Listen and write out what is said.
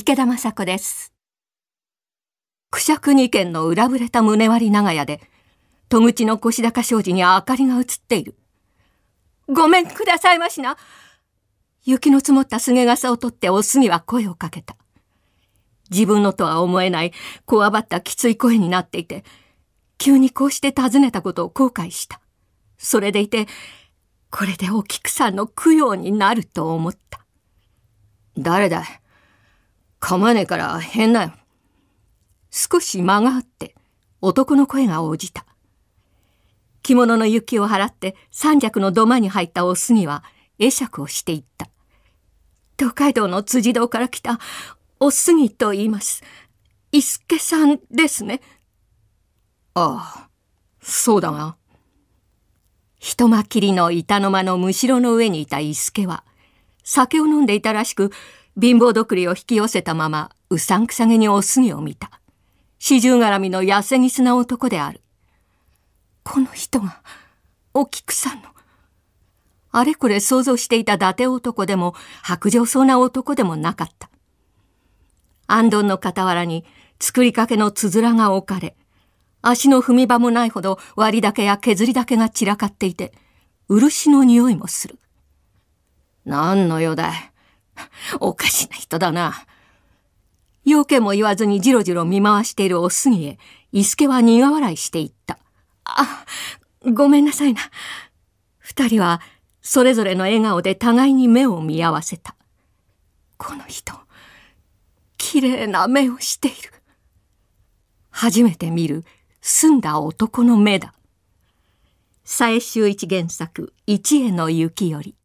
池田雅子です。くしゃく二軒の裏ぶれた胸割り長屋で、戸口の腰高障子に明かりが映っている。ごめんくださいましな。雪の積もったすげ傘を取っておすぎは声をかけた。自分のとは思えない、こわばったきつい声になっていて、急にこうして尋ねたことを後悔した。それでいて、これでお菊さんの供養になると思った。誰だ構わねえから変なよ。少し間があって男の声が応じた。着物の雪を払って三尺の土間に入ったお杉は会釈をしていった。東海道の辻堂から来たお杉と言います。伊助さんですね。ああ、そうだが。一間きりの板の間のむしろの上にいた伊助は、酒を飲んでいたらしく、貧乏どくりを引き寄せたまま、うさんくさげにおぎを見た。四十絡みの痩せぎすな男である。この人が、お菊さんの、あれこれ想像していた伊達男でも、白状そうな男でもなかった。安どの傍らに、作りかけのつづらが置かれ、足の踏み場もないほど割りだけや削りだけが散らかっていて、漆の匂いもする。何の用だい。おかしな人だな。要件も言わずにじろじろ見回しているお杉へ、伊助は苦笑いしていった。あ、ごめんなさいな。二人は、それぞれの笑顔で互いに目を見合わせた。この人、綺麗な目をしている。初めて見る、澄んだ男の目だ。最終一原作、一への雪より。